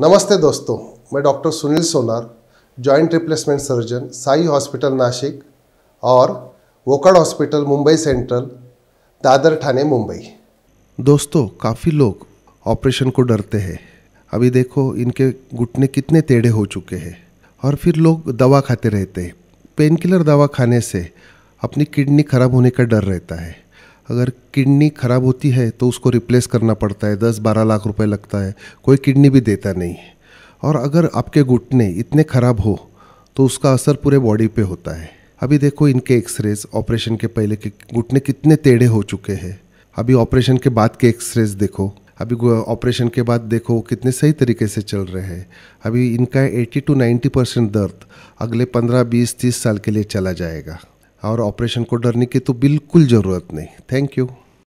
नमस्ते दोस्तों मैं doctor Sunil Sonar joint replacement surgeon Sai hospital Nashik और वोकड़ हॉस्पिटल मुंबई सेंट्रल दादर ठाणे मुंबई दोस्तों काफ़ी लोग ऑपरेशन को डरते हैं अभी देखो इनके घुटने कितने टेढ़े हो चुके हैं और फिर लोग दवा खाते रहते हैं पेन किलर दवा खाने से अपनी किडनी खराब होने का डर रहता है अगर किडनी ख़राब होती है तो उसको रिप्लेस करना पड़ता है दस बारह लाख रुपए लगता है कोई किडनी भी देता नहीं है और अगर आपके घुटने इतने ख़राब हो तो उसका असर पूरे बॉडी पे होता है अभी देखो इनके एक्सरेज ऑपरेशन के पहले के घुटने कितने टेढ़े हो चुके हैं अभी ऑपरेशन के बाद के एक्सरेज देखो अभी ऑपरेशन के बाद देखो कितने सही तरीके से चल रहे हैं अभी इनका 80 टू 90 परसेंट दर्द अगले 15, 20, 30 साल के लिए चला जाएगा और ऑपरेशन को डरने की तो बिल्कुल ज़रूरत नहीं थैंक यू